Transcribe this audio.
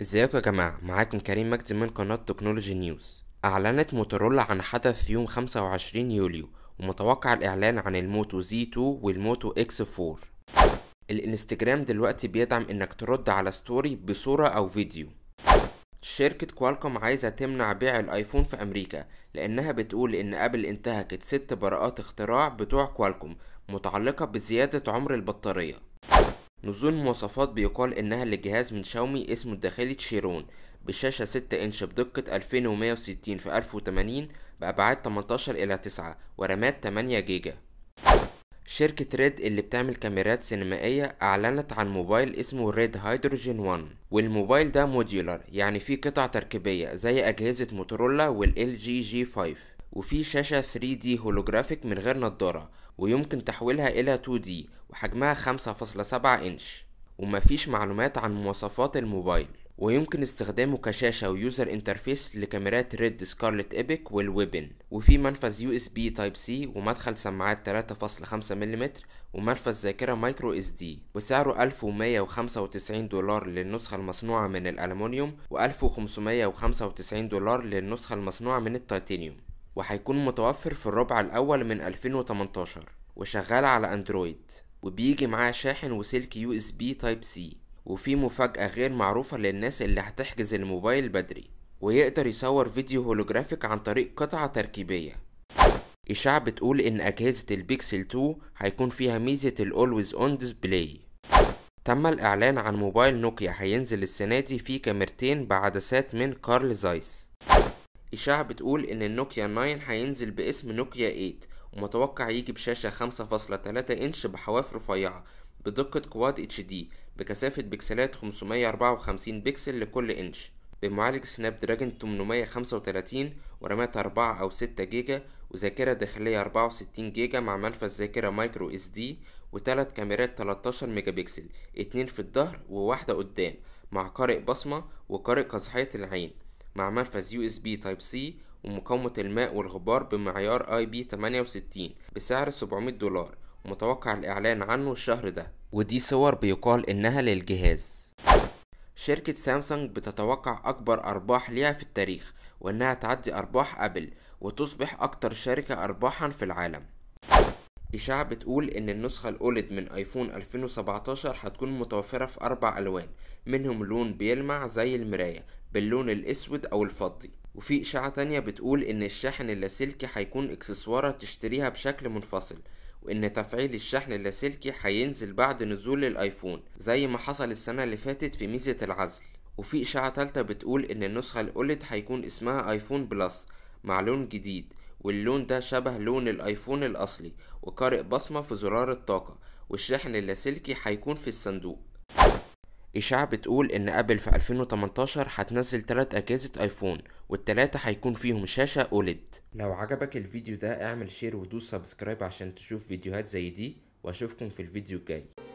ازيكم يا جماعة معاكم كريم مجدي من قناة تكنولوجي نيوز أعلنت موتورولا عن حدث يوم 25 يوليو ومتوقع الإعلان عن الموتو زي 2 والموتو اكس 4 الانستجرام دلوقتي بيدعم انك ترد على ستوري بصورة او فيديو شركة كوالكوم عايزة تمنع بيع الايفون في امريكا لانها بتقول ان ابل انتهكت ست براءات اختراع بتوع كوالكوم متعلقة بزيادة عمر البطارية نزول مواصفات بيقال انها لجهاز من شاومي اسمه الداخلي تشيرون بشاشة 6 انش بدقة 2160 في 1080 بأبعاد 18 إلى 9 ورامات 8 جيجا شركة ريد اللي بتعمل كاميرات سينمائية أعلنت عن موبايل اسمه ريد هيدروجين 1 والموبايل ده موديولر يعني فيه قطع تركيبية زي أجهزة موتورولا والال جي جي 5 وفي شاشة 3D هولوجرافيك من غير نضارة ويمكن تحويلها إلى 2D وحجمها 5.7 إنش ومفيش معلومات عن مواصفات الموبايل ويمكن استخدامه كشاشة ويوزر انترفيس لكاميرات ريد سكارلت ايبك والويبن وفي منفذ يو اس بي تايب سي ومدخل سماعات 3.5 ملم ومنفذ ذاكرة مايكرو اس دي وسعره 1195 دولار للنسخة المصنوعة من الالمونيوم و 1595 دولار للنسخة المصنوعة من التيتانيوم وهيكون متوفر في الربع الأول من 2018 وشغال على أندرويد وبيجي معاه شاحن وسلك يو اس بي تايب سي وفي مفاجأة غير معروفة للناس اللي هتحجز الموبايل بدري ويقدر يصور فيديو هولوجرافيك عن طريق قطعة تركيبية إشاعة بتقول إن أجهزة البيكسل 2 هيكون فيها ميزة الأولويز Always On Display تم الإعلان عن موبايل نوكيا هينزل السنة دي فيه كاميرتين بعدسات من كارل زايس إشاعة بتقول إن النوكيا 9 هينزل باسم نوكيا 8 ومتوقع يجي بشاشة 5.3 إنش بحواف رفيعة بدقة كواد اتش دي بكثافة بكسلات 554 بكسل لكل إنش بمعالج سناب دراجون 835 ورامات 4 أو 6 جيجا وذاكرة داخلية 64 جيجا مع منفذ ذاكرة مايكرو اس دي وثلاث كاميرات 13 ميجا بكسل اتنين في الظهر وواحدة قدام مع قارئ بصمة وقارئ قزحية العين مع منفذ يو اس بي تايب سي ومقاومة الماء والغبار بمعيار اي بي 68 بسعر 700 دولار ومتوقع الإعلان عنه الشهر ده ودي صور بيقال إنها للجهاز شركة سامسونج بتتوقع أكبر أرباح ليها في التاريخ وإنها تعدي أرباح أبل وتصبح أكتر شركة أرباحا في العالم إشاعة بتقول إن النسخة الأولد من أيفون 2017 هتكون متوفرة في أربع ألوان منهم لون بيلمع زي المراية باللون الأسود أو الفضي وفي إشاعة تانية بتقول إن الشاحن اللاسلكي هيكون إكسسوارة تشتريها بشكل منفصل وإن تفعيل الشحن اللاسلكي هينزل بعد نزول الأيفون زي ما حصل السنة اللي فاتت في ميزة العزل وفي إشاعة تالتة بتقول إن النسخة الأولد هيكون اسمها أيفون بلس مع لون جديد واللون ده شبه لون الايفون الاصلي وقارئ بصمة في زرار الطاقة والشاحن اللاسلكي هيكون في الصندوق إشاعة بتقول إن أبل في 2018 هتنزل تلات أجهزة أيفون والتلاتة هيكون فيهم شاشة أوليد لو عجبك الفيديو ده اعمل شير ودوس سبسكرايب عشان تشوف فيديوهات زي دي وأشوفكم في الفيديو الجاي